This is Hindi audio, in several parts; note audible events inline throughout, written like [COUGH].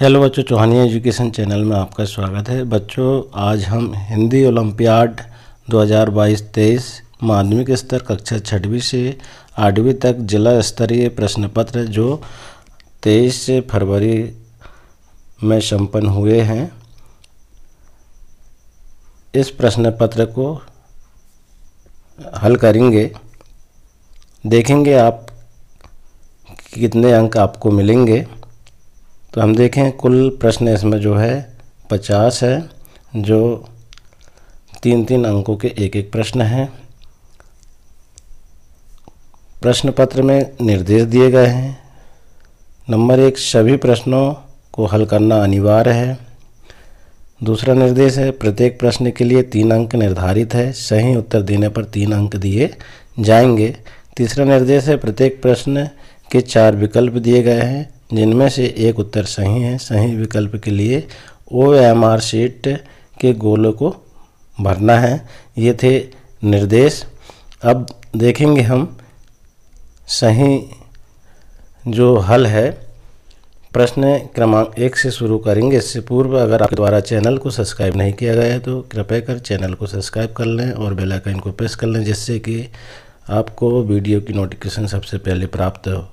हेलो बच्चों चौहानी एजुकेशन चैनल में आपका स्वागत है बच्चों आज हम हिंदी ओलंपियाड 2022-23 माध्यमिक स्तर कक्षा छठवीं से आठवीं तक जिला स्तरीय प्रश्न पत्र जो 23 फरवरी में संपन्न हुए हैं इस प्रश्न पत्र को हल करेंगे देखेंगे आप कितने अंक आपको मिलेंगे तो हम देखें कुल प्रश्न इसमें जो है पचास है जो तीन तीन अंकों के एक एक प्रश्न हैं प्रश्न पत्र में निर्देश दिए गए हैं नंबर एक सभी प्रश्नों को हल करना अनिवार्य है दूसरा निर्देश है प्रत्येक प्रश्न के लिए तीन अंक निर्धारित है सही उत्तर देने पर तीन अंक दिए जाएंगे तीसरा निर्देश है प्रत्येक प्रश्न के चार विकल्प दिए गए हैं जिनमें से एक उत्तर सही है सही विकल्प के लिए ओ एम आर शीट के गोलों को भरना है ये थे निर्देश अब देखेंगे हम सही जो हल है प्रश्न क्रमांक एक से शुरू करेंगे इससे पूर्व अगर आपके द्वारा चैनल को सब्सक्राइब नहीं किया गया है तो कृपया कर चैनल को सब्सक्राइब कर लें और बेल आइकन को प्रेस कर लें जिससे कि आपको वीडियो की नोटिफिकेशन सबसे पहले प्राप्त हो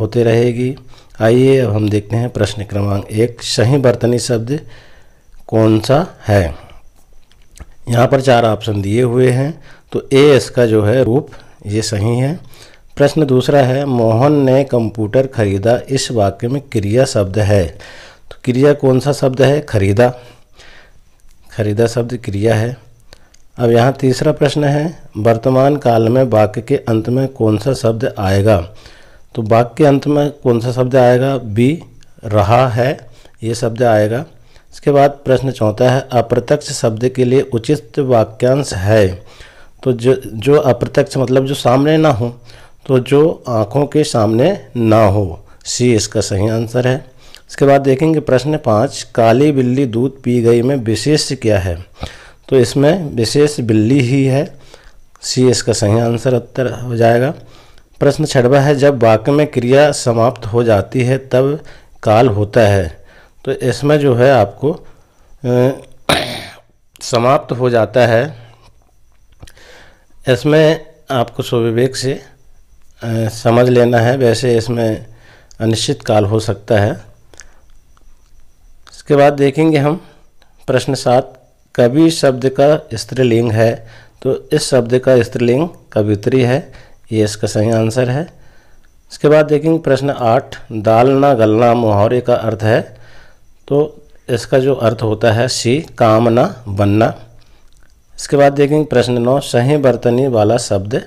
होते रहेगी आइए अब हम देखते हैं प्रश्न क्रमांक एक सही बर्तनी शब्द कौन सा है यहाँ पर चार ऑप्शन दिए हुए हैं तो ए इसका जो है रूप ये सही है प्रश्न दूसरा है मोहन ने कंप्यूटर खरीदा इस वाक्य में क्रिया शब्द है तो क्रिया कौन सा शब्द है खरीदा खरीदा शब्द क्रिया है अब यहाँ तीसरा प्रश्न है वर्तमान काल में वाक्य के अंत में कौन सा शब्द आएगा तो वाक्य के अंत में कौन सा शब्द आएगा बी रहा है ये शब्द आएगा इसके बाद प्रश्न चौथा है अप्रत्यक्ष शब्द के लिए उचित वाक्यांश है तो जो जो अप्रत्यक्ष मतलब जो सामने ना हो तो जो आँखों के सामने ना हो सी इसका सही आंसर है इसके बाद देखेंगे प्रश्न पाँच काली बिल्ली दूध पी गई में विशेष क्या है तो इसमें विशेष बिल्ली ही है सी इसका सही आंसर उत्तर हो जाएगा प्रश्न छठवा है जब वाक्य में क्रिया समाप्त हो जाती है तब काल होता है तो इसमें जो है आपको समाप्त हो जाता है इसमें आपको स्वविवेक से समझ लेना है वैसे इसमें अनिश्चित काल हो सकता है इसके बाद देखेंगे हम प्रश्न सात कवि शब्द का स्त्रीलिंग है तो इस शब्द का स्त्रीलिंग कवित्री है ये इसका सही आंसर है इसके बाद देखेंगे प्रश्न आठ दालना गलना मुहावरे का अर्थ है तो इसका जो अर्थ होता है सी कामना बनना इसके बाद देखेंगे प्रश्न नौ सही बर्तनी वाला शब्द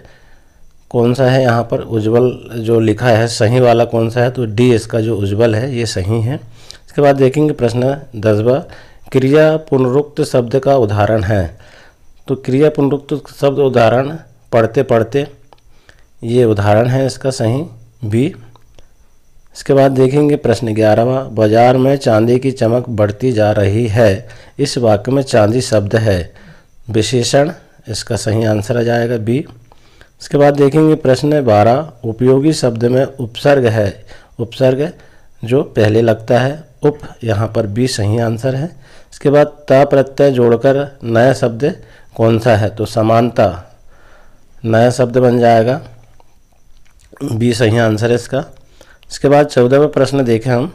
कौन सा है यहाँ पर उज्जवल जो लिखा है सही वाला कौन सा है तो डी इसका जो उज्जवल है ये सही है इसके बाद देखेंगे प्रश्न दसवा क्रिया पुनरुक्त शब्द का उदाहरण है तो क्रिया पुनरुक्त शब्द उदाहरण पढ़ते पढ़ते ये उदाहरण है इसका सही बी इसके बाद देखेंगे प्रश्न ग्यारहवा बाजार में चांदी की चमक बढ़ती जा रही है इस वाक्य में चांदी शब्द है विशेषण इसका सही आंसर आ जाएगा बी इसके बाद देखेंगे प्रश्न बारह उपयोगी शब्द में उपसर्ग है उपसर्ग जो पहले लगता है उप यहाँ पर बी सही आंसर है इसके बाद त प्रत्यय जोड़कर नया शब्द कौन सा है तो समानता नया शब्द बन जाएगा बी सही आंसर है इसका इसके बाद चौदहवें प्रश्न देखें हम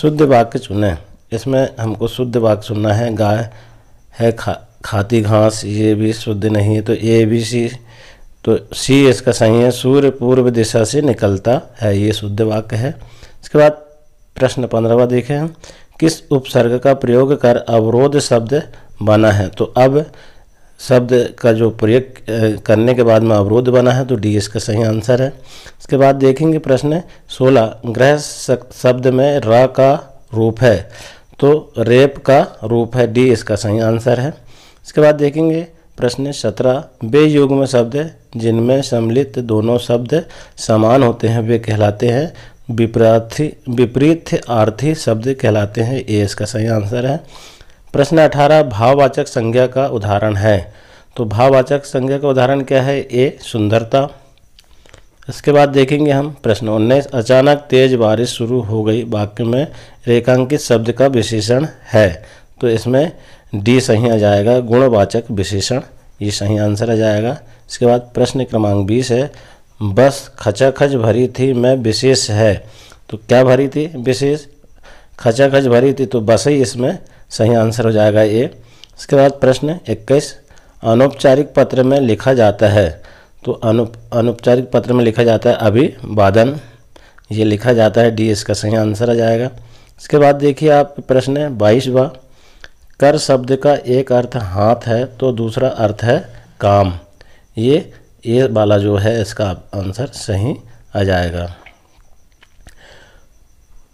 शुद्ध वाक्य चुने इसमें हमको शुद्ध वाक्य चुनना है गाय है खा खाती घास ये भी शुद्ध नहीं है तो ए बी सी तो सी इसका सही है सूर्य पूर्व दिशा से निकलता है ये शुद्ध वाक्य है इसके बाद प्रश्न पंद्रहवा देखें किस उपसर्ग का प्रयोग कर अवरोध शब्द बना है तो अब शब्द का जो प्रयोग करने के बाद में अवरोध बना है तो डी इसका सही आंसर है इसके बाद देखेंगे प्रश्न सोलह ग्रह शब्द में र का रूप है तो रेप का रूप है डी इसका सही आंसर है इसके बाद देखेंगे प्रश्न सत्रह बे युग में शब्द जिनमें सम्मिलित दोनों शब्द समान होते हैं वे कहलाते हैं विपरा विपरीत आर्थी शब्द कहलाते हैं ए इसका सही आंसर है प्रश्न अठारह भाववाचक संज्ञा का उदाहरण है तो भाववाचक संज्ञा का उदाहरण क्या है ए सुंदरता इसके बाद देखेंगे हम प्रश्न उन्नीस अचानक तेज बारिश शुरू हो गई वाक्य में रेखांकित शब्द का विशेषण है तो इसमें डी सही आ जाएगा गुणवाचक विशेषण ये सही आंसर आ जाएगा इसके बाद प्रश्न क्रमांक बीस है बस खचाखच भरी थी मैं विशेष है तो क्या भरी थी विशेष खचाखच भरी थी तो बस ही इसमें सही आंसर हो जाएगा ए इसके बाद प्रश्न 21 अनौपचारिक पत्र में लिखा जाता है तो अनौपचारिक पत्र में लिखा जाता है अभिवादन ये लिखा जाता है डी इसका सही आंसर आ जाएगा इसके बाद देखिए आप प्रश्न है बाईस बा कर शब्द का एक अर्थ हाथ है तो दूसरा अर्थ है काम ये ये वाला जो है इसका आंसर सही आ जाएगा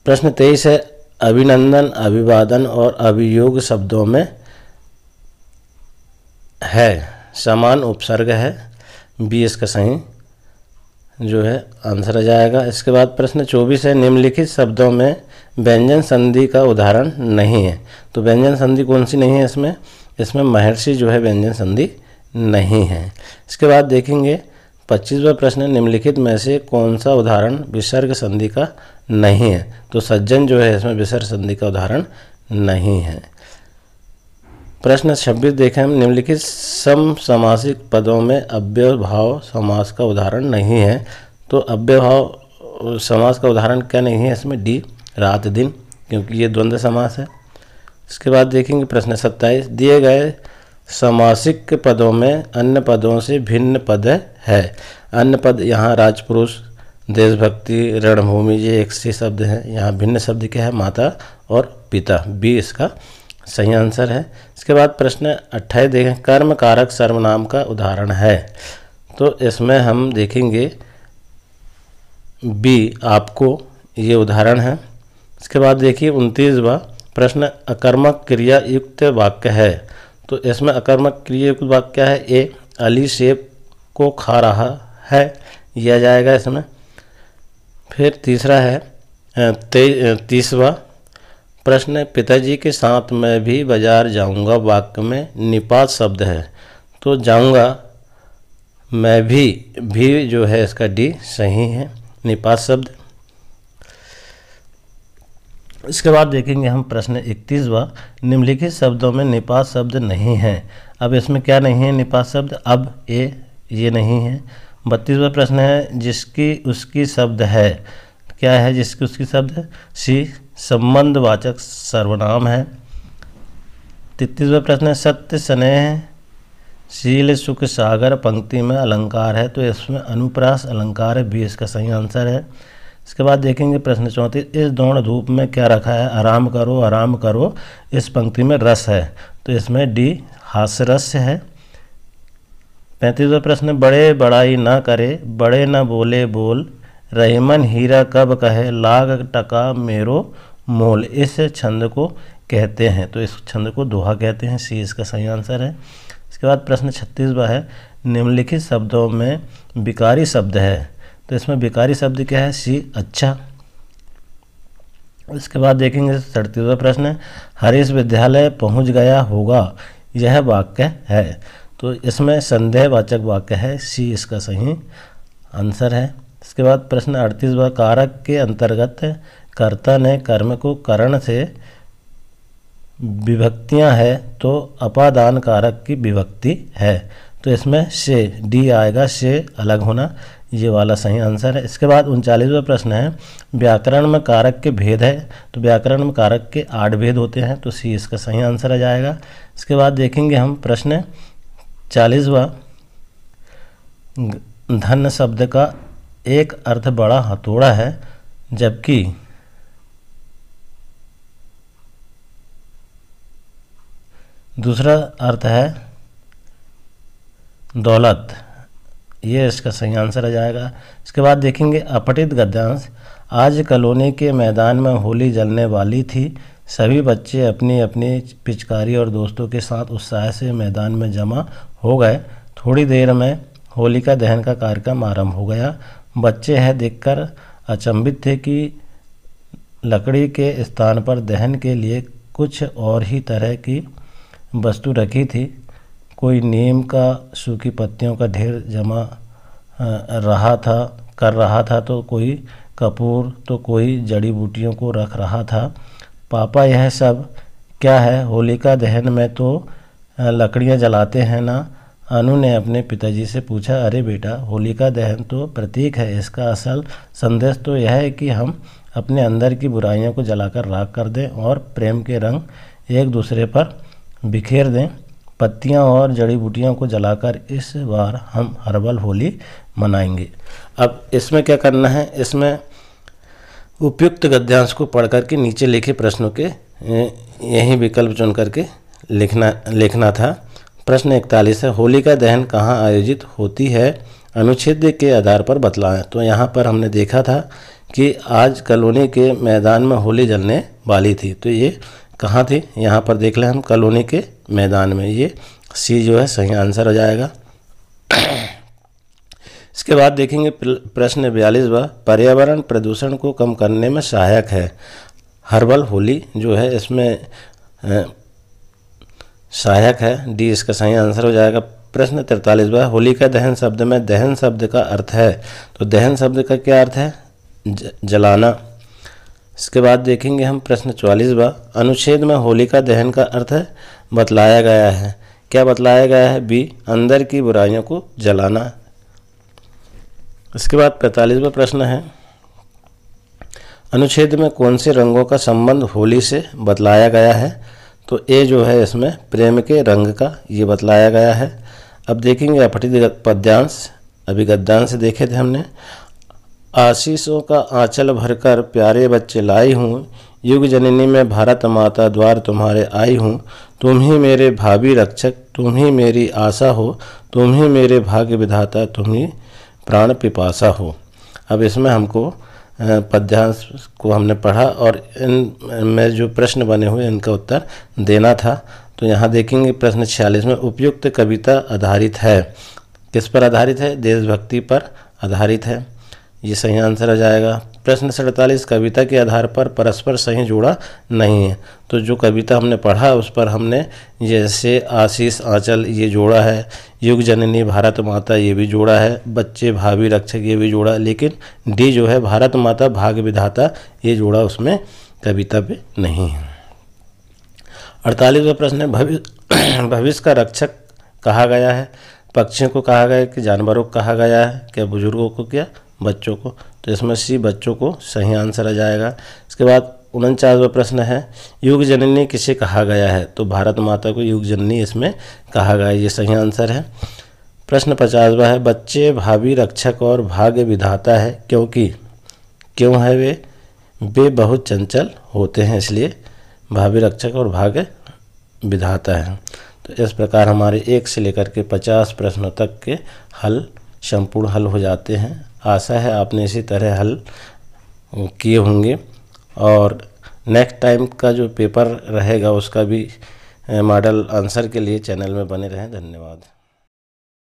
प्रश्न तेईस है अभिनंदन अभिवादन और अभियोग शब्दों में है समान उपसर्ग है बी इसका सही जो है आंसर आ जाएगा इसके बाद प्रश्न चौबीस है निम्नलिखित शब्दों में व्यंजन संधि का उदाहरण नहीं है तो व्यंजन संधि कौन सी नहीं है इसमें इसमें महर्षि जो है व्यंजन संधि नहीं है इसके बाद देखेंगे पच्चीसवा प्रश्न निम्नलिखित में से कौन सा उदाहरण विसर्ग संधि का नहीं है तो सज्जन जो है इसमें विसर्ग संधि का उदाहरण नहीं है प्रश्न छब्बीस देखें हम निम्नलिखित सम समासिक पदों में अव्यय भाव समास का उदाहरण नहीं है तो अव्यय भाव समास का उदाहरण क्या नहीं है इसमें डी रात दिन क्योंकि ये द्वंद्व समास है इसके बाद देखेंगे प्रश्न सत्ताईस दिए गए समासिक पदों में अन्य पदों से भिन्न पद है अन्य पद यहाँ राजपुरुष देशभक्ति रणभूमि ये एक से शब्द हैं यहाँ भिन्न शब्द क्या है माता और पिता बी इसका सही आंसर है इसके बाद प्रश्न अट्ठाईस देखें कर्म कारक सर्वनाम का उदाहरण है तो इसमें हम देखेंगे बी आपको ये उदाहरण है इसके बाद देखिए उनतीसवा प्रश्न अकर्मक क्रिया युक्त वाक्य है तो इसमें अकर्मक क्रिया युक्त वाक्य है ए अली सेब को खा रहा है यह जाएगा इसमें फिर तीसरा है ते तीसवा प्रश्न पिताजी के साथ मैं भी बाजार जाऊंगा वाक्य में निपात शब्द है तो जाऊंगा मैं भी भी जो है इसका डी सही है निपात शब्द इसके बाद देखेंगे हम प्रश्न इकतीसवा निम्नलिखित शब्दों में निपात शब्द नहीं है अब इसमें क्या नहीं है निपात शब्द अब ए ये नहीं है बत्तीसवा प्रश्न है जिसकी उसकी शब्द है क्या है जिसकी उसकी शब्द है सी संबंधवाचक सर्वनाम है तैतीसवा प्रश्न है सत्य स्नेह शील सुख सागर पंक्ति में अलंकार है तो इसमें अनुप्रास अलंकार है बी इसका सही आंसर है इसके बाद देखेंगे प्रश्न चौंतीस इस दौड़ धूप में क्या रखा है आराम करो आराम करो इस पंक्ति में रस है तो इसमें डी रस है पैंतीसवा प्रश्न बड़े बड़ाई ना करे बड़े ना बोले बोल रहमन हीरा कब कहे लाग टका मेरो मोल इस छंद को कहते हैं तो इस छंद को दोहा कहते हैं सी इसका सही आंसर है इसके बाद प्रश्न छत्तीसवा है निम्नलिखित शब्दों में विकारी शब्द है तो इसमें विकारी शब्द क्या है सी अच्छा इसके बाद देखेंगे सड़तीसवा प्रश्न हरीश विद्यालय पहुंच गया होगा यह वाक्य है तो इसमें संदेहवाचक वाक्य है सी इसका सही आंसर है इसके बाद प्रश्न अड़तीस व कारक के अंतर्गत कर्ता ने कर्म को करण से विभक्तियां है तो अपादान कारक की विभक्ति है तो इसमें से डी आएगा से अलग होना ये वाला सही आंसर है इसके बाद उनचालीसवा प्रश्न है व्याकरण में कारक के भेद है तो व्याकरण में कारक के आठ भेद होते हैं तो सी इसका सही आंसर आ जाएगा इसके बाद देखेंगे हम प्रश्न चालीसवा धन शब्द का एक अर्थ बड़ा हथौड़ा है जबकि दूसरा अर्थ है दौलत ये इसका सही आंसर आ जाएगा इसके बाद देखेंगे अपटित गद्यांश आज कॉलोनी के मैदान में होली जलने वाली थी सभी बच्चे अपनी अपनी पिचकारी और दोस्तों के साथ उत्साह से मैदान में जमा हो गए थोड़ी देर में होलिका दहन का कार्यक्रम आरंभ हो गया बच्चे यह देखकर अचंभित थे कि लकड़ी के स्थान पर दहन के लिए कुछ और ही तरह की वस्तु रखी थी कोई नीम का सूखी पत्तियों का ढेर जमा रहा था कर रहा था तो कोई कपूर तो कोई जड़ी बूटियों को रख रहा था पापा यह सब क्या है होलिका दहन में तो लकड़ियाँ जलाते हैं ना अनु ने अपने पिताजी से पूछा अरे बेटा होलिका दहन तो प्रतीक है इसका असल संदेश तो यह है कि हम अपने अंदर की बुराइयों को जलाकर राख कर दें और प्रेम के रंग एक दूसरे पर बिखेर दें पत्तियां और जड़ी बूटियों को जलाकर इस बार हम हर्बल होली मनाएंगे अब इसमें क्या करना है इसमें उपयुक्त गद्यांश को पढ़ के नीचे लिखे प्रश्नों के यही विकल्प चुन करके लिखना लिखना था प्रश्न इकतालीस है होली का दहन कहाँ आयोजित होती है अनुच्छेद के आधार पर बतलाएं तो यहाँ पर हमने देखा था कि आज कॉलोनी के मैदान में होली जलने वाली थी तो ये कहाँ थी यहाँ पर देख लें हम कॉलोनी के मैदान में ये सी जो है सही आंसर हो जाएगा इसके बाद देखेंगे प्रश्न बयालीस व पर्यावरण प्रदूषण को कम करने में सहायक है हर्बल होली जो है इसमें सहायक है डी इसका सही आंसर हो जाएगा प्रश्न होली होलिका दहन शब्द में दहन शब्द का अर्थ है तो दहन शब्द का क्या अर्थ है ज, जलाना इसके बाद देखेंगे हम प्रश्न बार अनुच्छेद में होलिका दहन का अर्थ है बतलाया गया है क्या बतलाया गया है बी अंदर की बुराइयों को जलाना इसके बाद पैंतालीसवा प्रश्न है अनुच्छेद में कौन से रंगों का संबंध होली से बतलाया गया है तो ए जो है इसमें प्रेम के रंग का ये बतलाया गया है अब देखेंगे अपटित पद्यांश अभी गद्यांश देखे थे हमने आशीषों का आंचल भरकर प्यारे बच्चे लाई हूँ युग जननी में भारत माता द्वार तुम्हारे आई हूँ तुम ही मेरे भाभी रक्षक तुम ही मेरी आशा हो तुम ही मेरे भाग्य विधाता तुम ही प्राण पिपासा हो अब इसमें हमको पद्यांश को हमने पढ़ा और इन में जो प्रश्न बने हुए इनका उत्तर देना था तो यहाँ देखेंगे प्रश्न छियालीस में उपयुक्त कविता आधारित है किस पर आधारित है देशभक्ति पर आधारित है ये सही आंसर आ जाएगा प्रश्न सड़तालीस कविता के आधार पर परस्पर सही जुड़ा नहीं है तो जो कविता हमने पढ़ा उस पर हमने जैसे आशीष आंचल ये जोड़ा है युग जननी भारत माता ये भी जोड़ा है बच्चे भाभी रक्षक ये भी जोड़ा लेकिन डी जो है भारत माता भाग विधाता ये जोड़ा उसमें कविता पे नहीं है अड़तालीसवा प्रश्न है भविष्य [CLEARS THROAT] भविष्य का रक्षक कहा गया है पक्षियों को कहा गया है कि जानवरों को कहा गया है क्या बुजुर्गों को क्या बच्चों को तो इसमें सी बच्चों को सही आंसर आ जाएगा इसके बाद उनचासवा प्रश्न है युग जननी किसे कहा गया है तो भारत माता को युग जननी इसमें कहा गया है ये सही आंसर है प्रश्न पचासवा है बच्चे भावी रक्षक और भाग्य विधाता है क्योंकि क्यों है वे वे बहुत चंचल होते हैं इसलिए भावी रक्षक और भाग्य विधाता है तो इस प्रकार हमारे एक से लेकर के पचास प्रश्नों तक के हल संपूर्ण हल हो जाते हैं आशा है आपने इसी तरह हल किए होंगे और नेक्स्ट टाइम का जो पेपर रहेगा उसका भी मॉडल आंसर के लिए चैनल में बने रहें धन्यवाद